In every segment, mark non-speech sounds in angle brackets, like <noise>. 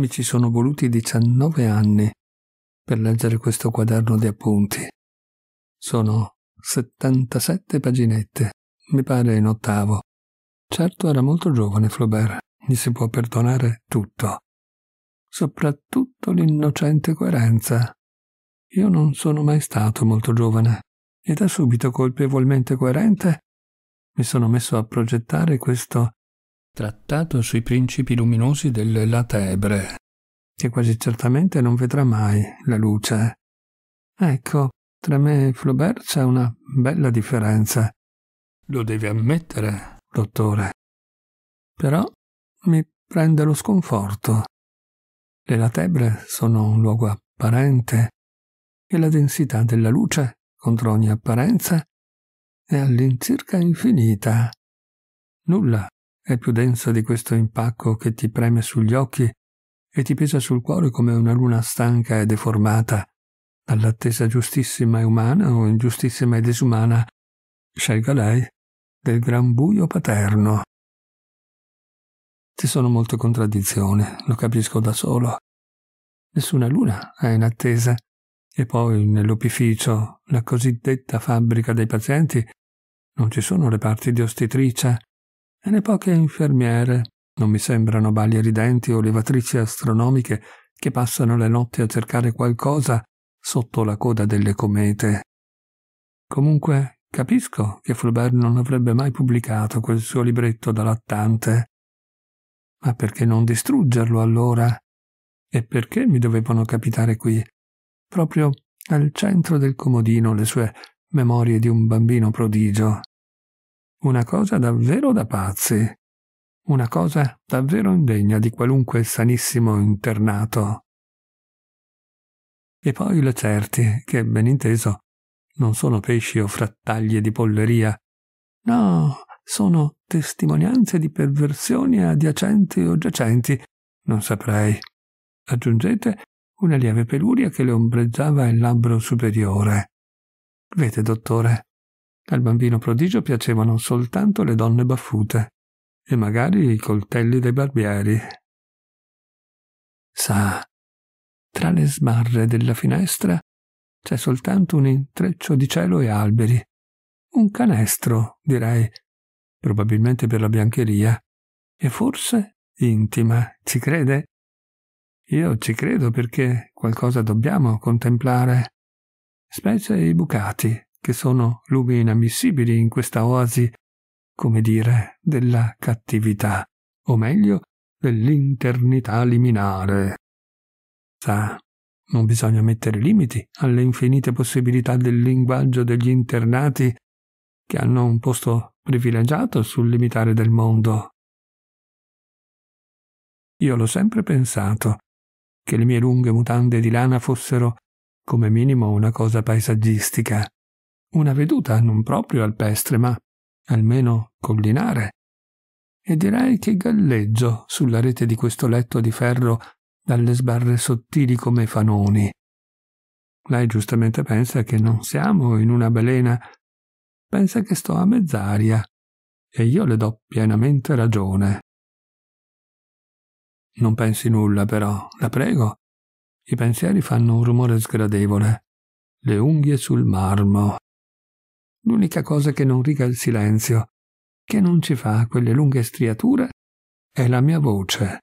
Mi ci sono voluti 19 anni per leggere questo quaderno di appunti. Sono 77 paginette, mi pare in ottavo. Certo era molto giovane Flaubert, gli si può perdonare tutto. Soprattutto l'innocente coerenza. Io non sono mai stato molto giovane e da subito colpevolmente coerente mi sono messo a progettare questo Trattato sui principi luminosi delle Latebre, che quasi certamente non vedrà mai la luce. Ecco, tra me e Flaubert c'è una bella differenza. Lo deve ammettere, dottore. Però mi prende lo sconforto. Le latebre sono un luogo apparente e la densità della luce, contro ogni apparenza, è all'incirca infinita. Nulla è più densa di questo impacco che ti preme sugli occhi e ti pesa sul cuore come una luna stanca e deformata dall'attesa giustissima e umana o ingiustissima e disumana, scelga lei, del gran buio paterno. Ci sono molte contraddizioni, lo capisco da solo. Nessuna luna è in attesa, e poi nell'opificio, la cosiddetta fabbrica dei pazienti, non ci sono le parti di ostetricia, e ne poche infermiere. Non mi sembrano balie ridenti o levatrici astronomiche che passano le notti a cercare qualcosa sotto la coda delle comete. Comunque, capisco che Flaubert non avrebbe mai pubblicato quel suo libretto da lattante. Ma perché non distruggerlo allora? E perché mi dovevano capitare qui, proprio al centro del comodino, le sue memorie di un bambino prodigio? Una cosa davvero da pazzi. Una cosa davvero indegna di qualunque sanissimo internato. E poi le certi, che ben inteso, non sono pesci o frattaglie di polleria. No, sono testimonianze di perversioni adiacenti o giacenti, non saprei. Aggiungete una lieve peluria che le ombreggiava il labbro superiore. Vede, dottore, al bambino prodigio piacevano soltanto le donne baffute e magari i coltelli dei barbieri. Sa, tra le sbarre della finestra c'è soltanto un intreccio di cielo e alberi. Un canestro, direi, probabilmente per la biancheria, e forse intima, ci crede? Io ci credo perché qualcosa dobbiamo contemplare, specie i bucati, che sono lumi inammissibili in questa oasi, come dire, della cattività, o meglio, dell'internità liminare. Sa, non bisogna mettere limiti alle infinite possibilità del linguaggio degli internati che hanno un posto privilegiato sul limitare del mondo. Io l'ho sempre pensato, che le mie lunghe mutande di lana fossero, come minimo, una cosa paesaggistica, una veduta non proprio alpestre, ma almeno collinare. E direi che galleggio sulla rete di questo letto di ferro dalle sbarre sottili come fanoni. Lei giustamente pensa che non siamo in una balena, pensa che sto a mezz'aria, e io le do pienamente ragione. Non pensi nulla, però, la prego. I pensieri fanno un rumore sgradevole, le unghie sul marmo. L'unica cosa che non riga il silenzio, che non ci fa quelle lunghe striature, è la mia voce.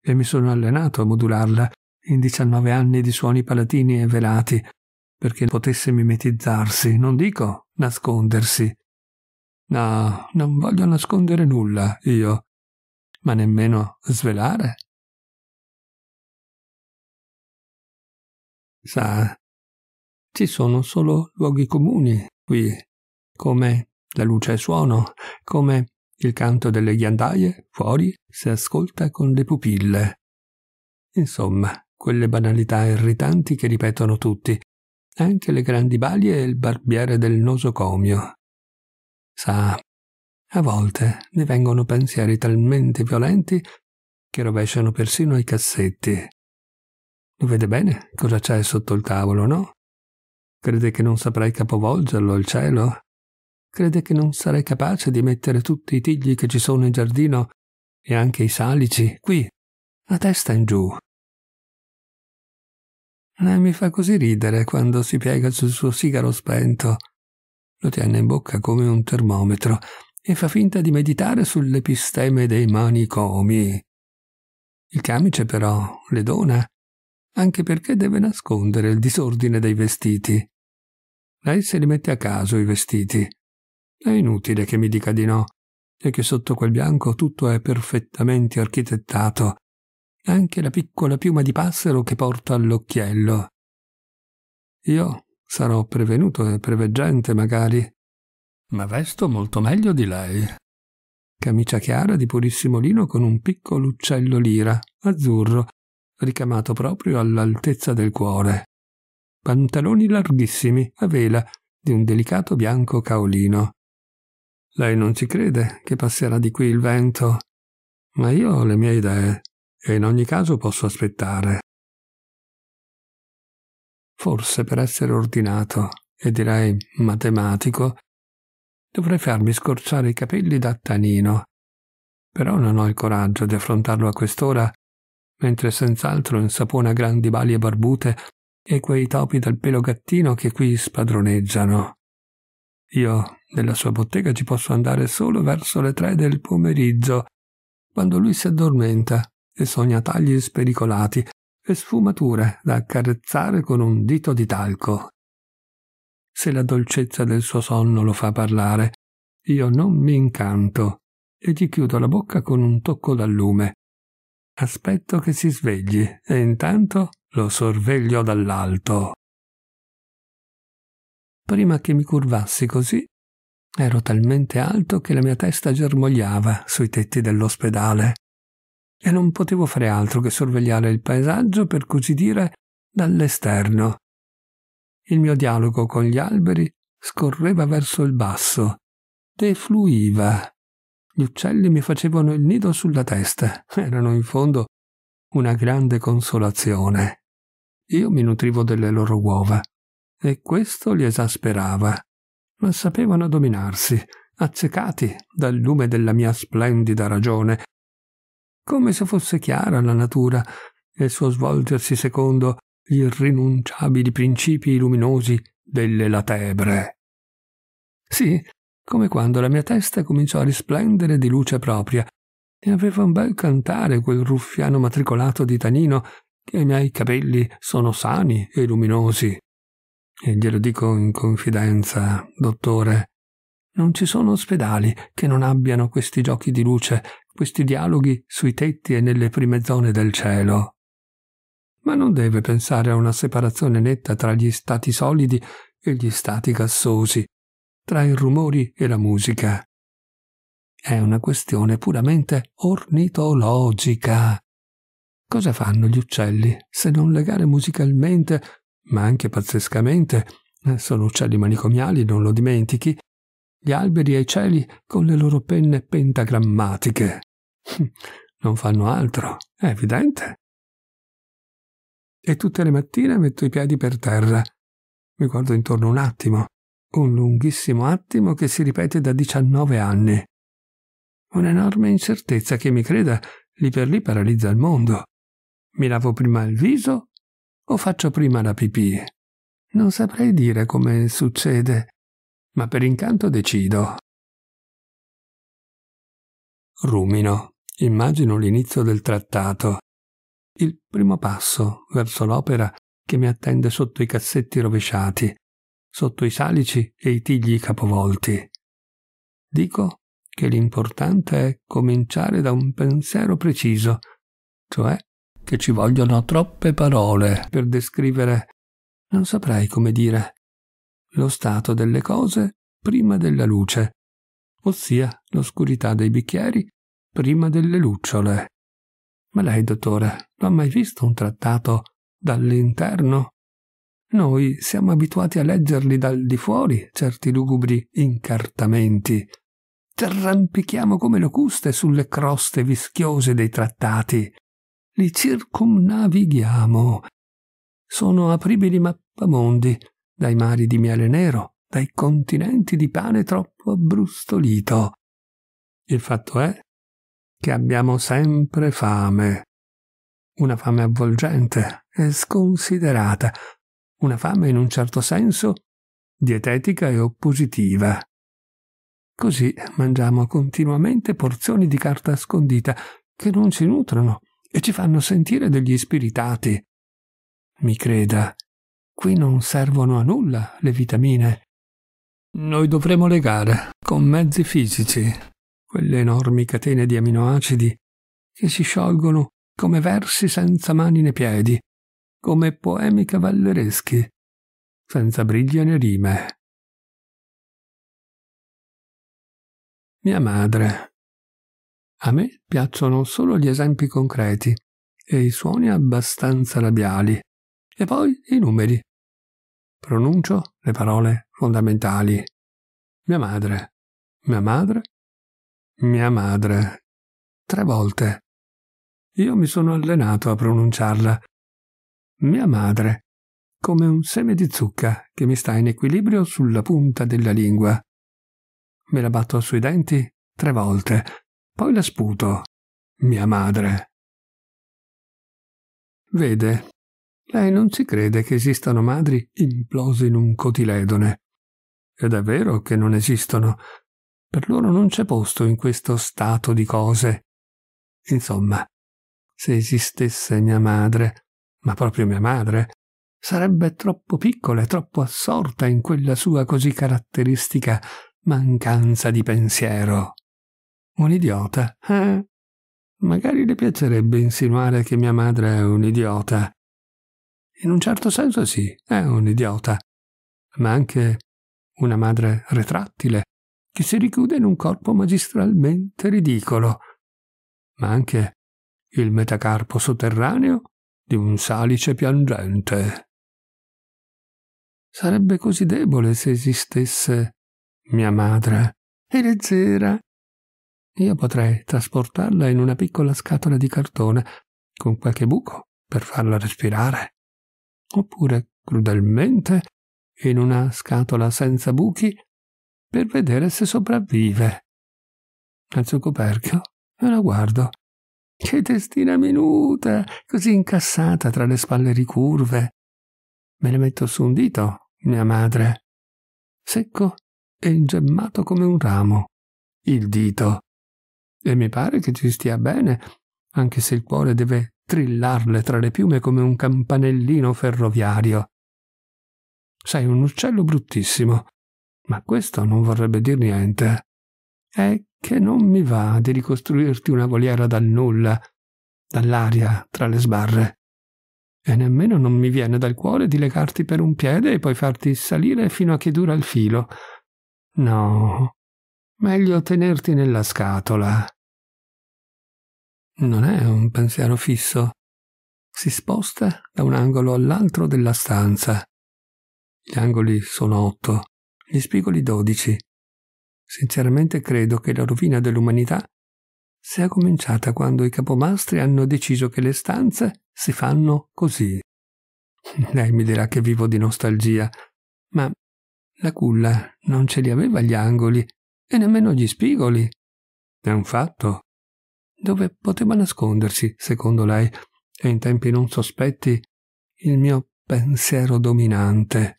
E mi sono allenato a modularla in 19 anni di suoni palatini e velati, perché potesse mimetizzarsi, non dico nascondersi. No, non voglio nascondere nulla io, ma nemmeno svelare. Sa, ci sono solo luoghi comuni qui, come la luce e il suono, come il canto delle ghiandaie, fuori si ascolta con le pupille. Insomma, quelle banalità irritanti che ripetono tutti, anche le grandi balie e il barbiere del nosocomio. Sa, a volte ne vengono pensieri talmente violenti che rovesciano persino i cassetti. Lo vede bene cosa c'è sotto il tavolo, no? Crede che non saprei capovolgerlo al cielo? Crede che non sarei capace di mettere tutti i tigli che ci sono in giardino e anche i salici qui, a testa in giù? Lei mi fa così ridere quando si piega sul suo sigaro spento. Lo tiene in bocca come un termometro e fa finta di meditare sull'episteme dei manicomi. Il camice però le dona anche perché deve nascondere il disordine dei vestiti. Lei se li mette a caso i vestiti. È inutile che mi dica di no, e che sotto quel bianco tutto è perfettamente architettato, anche la piccola piuma di passero che porta all'occhiello. Io sarò prevenuto e preveggente magari, ma vesto molto meglio di lei. Camicia chiara di purissimo lino con un piccolo uccello lira, azzurro, ricamato proprio all'altezza del cuore. Pantaloni larghissimi, a vela, di un delicato bianco caolino. Lei non ci crede che passerà di qui il vento, ma io ho le mie idee e in ogni caso posso aspettare. Forse per essere ordinato e direi matematico, dovrei farmi scorciare i capelli da tanino, però non ho il coraggio di affrontarlo a quest'ora mentre senz'altro insapona grandi balie barbute e quei topi dal pelo gattino che qui spadroneggiano. Io nella sua bottega ci posso andare solo verso le tre del pomeriggio, quando lui si addormenta e sogna tagli spericolati e sfumature da accarezzare con un dito di talco. Se la dolcezza del suo sonno lo fa parlare, io non mi incanto e gli chiudo la bocca con un tocco d'allume Aspetto che si svegli e intanto lo sorveglio dall'alto. Prima che mi curvassi così, ero talmente alto che la mia testa germogliava sui tetti dell'ospedale e non potevo fare altro che sorvegliare il paesaggio, per così dire, dall'esterno. Il mio dialogo con gli alberi scorreva verso il basso, defluiva gli uccelli mi facevano il nido sulla testa, erano in fondo una grande consolazione. Io mi nutrivo delle loro uova, e questo li esasperava, ma sapevano dominarsi, accecati dal lume della mia splendida ragione, come se fosse chiara la natura e il suo svolgersi secondo gli irrinunciabili principi luminosi delle latebre. Sì, come quando la mia testa cominciò a risplendere di luce propria e aveva un bel cantare quel ruffiano matricolato di Tanino che i miei capelli sono sani e luminosi. E glielo dico in confidenza, dottore, non ci sono ospedali che non abbiano questi giochi di luce, questi dialoghi sui tetti e nelle prime zone del cielo. Ma non deve pensare a una separazione netta tra gli stati solidi e gli stati gassosi, tra i rumori e la musica. È una questione puramente ornitologica. Cosa fanno gli uccelli se non legare musicalmente, ma anche pazzescamente, eh, sono uccelli manicomiali, non lo dimentichi, gli alberi e i cieli con le loro penne pentagrammatiche? <laughs> Non fanno altro, è evidente. E tutte le mattine metto i piedi per terra, mi guardo intorno un attimo, un lunghissimo attimo che si ripete da 19 anni. Un'enorme incertezza che mi creda lì per lì paralizza il mondo. Mi lavo prima il viso o faccio prima la pipì? Non saprei dire come succede, ma per incanto decido. Rumino. Immagino l'inizio del trattato. Il primo passo verso l'opera che mi attende sotto i cassetti rovesciati, sotto i salici e i tigli capovolti. Dico che l'importante è cominciare da un pensiero preciso, cioè che ci vogliono troppe parole per descrivere, non saprei come dire, lo stato delle cose prima della luce, ossia l'oscurità dei bicchieri prima delle lucciole. Ma lei, dottore, non ha mai visto un trattato dall'interno noi siamo abituati a leggerli dal di fuori, certi lugubri incartamenti. Ci arrampichiamo come locuste sulle croste vischiose dei trattati. Li circumnavighiamo. Sono apribili mappamondi dai mari di miele nero, dai continenti di pane troppo abbrustolito. Il fatto è che abbiamo sempre fame. Una fame avvolgente e sconsiderata, una fame in un certo senso dietetica e oppositiva. Così mangiamo continuamente porzioni di carta scondita che non ci nutrono e ci fanno sentire degli spiritati. Mi creda, qui non servono a nulla le vitamine. Noi dovremo legare con mezzi fisici quelle enormi catene di aminoacidi che si sciolgono come versi senza mani né piedi come poemi cavallereschi, senza briglie né rime. Mia madre. A me piacciono solo gli esempi concreti e i suoni abbastanza labiali, e poi i numeri. Pronuncio le parole fondamentali. Mia madre, mia madre, mia madre. Tre volte. Io mi sono allenato a pronunciarla mia madre, come un seme di zucca che mi sta in equilibrio sulla punta della lingua. Me la batto sui denti tre volte, poi la sputo. Mia madre. Vede, lei non ci crede che esistano madri implose in un cotiledone. Ed è vero che non esistono. Per loro non c'è posto in questo stato di cose. Insomma, se esistesse mia madre, ma proprio mia madre, sarebbe troppo piccola e troppo assorta in quella sua così caratteristica mancanza di pensiero. Un idiota, eh? Magari le piacerebbe insinuare che mia madre è un idiota. In un certo senso sì, è un idiota, ma anche una madre retrattile, che si richiude in un corpo magistralmente ridicolo, ma anche il metacarpo sotterraneo di un salice piangente. Sarebbe così debole se esistesse mia madre. E leggera. Io potrei trasportarla in una piccola scatola di cartone con qualche buco per farla respirare. Oppure, crudelmente, in una scatola senza buchi per vedere se sopravvive. Alzo il coperchio e la guardo. Che testina minuta, così incassata tra le spalle ricurve. Me le metto su un dito, mia madre. Secco e ingemmato come un ramo. Il dito. E mi pare che ci stia bene, anche se il cuore deve trillarle tra le piume come un campanellino ferroviario. Sei un uccello bruttissimo, ma questo non vorrebbe dir niente. È che non mi va di ricostruirti una voliera dal nulla, dall'aria tra le sbarre. E nemmeno non mi viene dal cuore di legarti per un piede e poi farti salire fino a che dura il filo. No, meglio tenerti nella scatola. Non è un pensiero fisso. Si sposta da un angolo all'altro della stanza. Gli angoli sono otto, gli spigoli dodici, Sinceramente credo che la rovina dell'umanità sia cominciata quando i capomastri hanno deciso che le stanze si fanno così. <laughs> Lei mi dirà che vivo di nostalgia, ma la culla non ce li aveva gli angoli e nemmeno gli spigoli. È un fatto. Dove poteva nascondersi, secondo lei, e in tempi non sospetti, il mio pensiero dominante?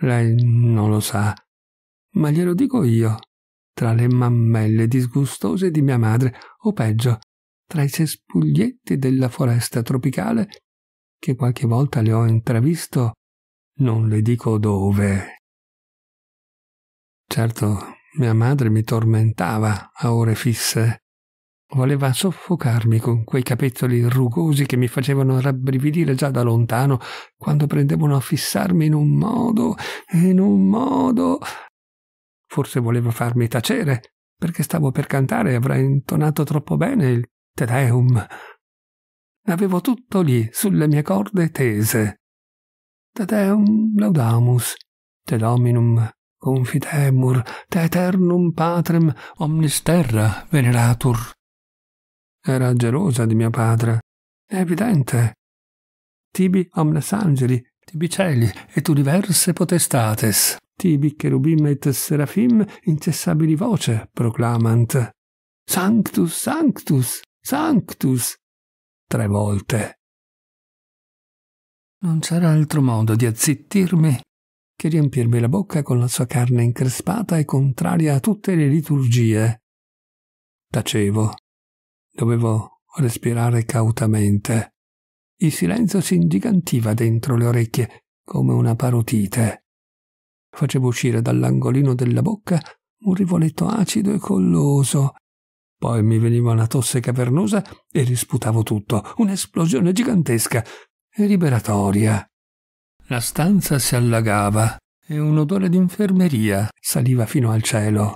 Lei non lo sa, ma glielo dico io, tra le mammelle disgustose di mia madre, o peggio, tra i cespuglietti della foresta tropicale che qualche volta le ho intravisto, non le dico dove. Certo, mia madre mi tormentava a ore fisse. Voleva soffocarmi con quei capezzoli rugosi che mi facevano rabbrividire già da lontano quando prendevano a fissarmi in un modo, in un modo Forse voleva farmi tacere, perché stavo per cantare e avrei intonato troppo bene il Te Deum. Avevo tutto lì, sulle mie corde tese. Te Deum laudamus, Te Dominum confitemur, Te eternum patrem omnis terra veneratur. Era gelosa di mio padre. È evidente. Tibi omnes angeli, tibi celi, et universe potestates tibi cherubim et serafim incessabili voce proclamant Sanctus, Sanctus, Sanctus tre volte. Non c'era altro modo di azzittirmi che riempirmi la bocca con la sua carne increspata e contraria a tutte le liturgie. Tacevo. Dovevo respirare cautamente. Il silenzio si ingigantiva dentro le orecchie come una parotite. Facevo uscire dall'angolino della bocca un rivoletto acido e colloso. Poi mi veniva una tosse cavernosa e risputavo tutto, un'esplosione gigantesca e liberatoria. La stanza si allagava e un odore d'infermeria saliva fino al cielo.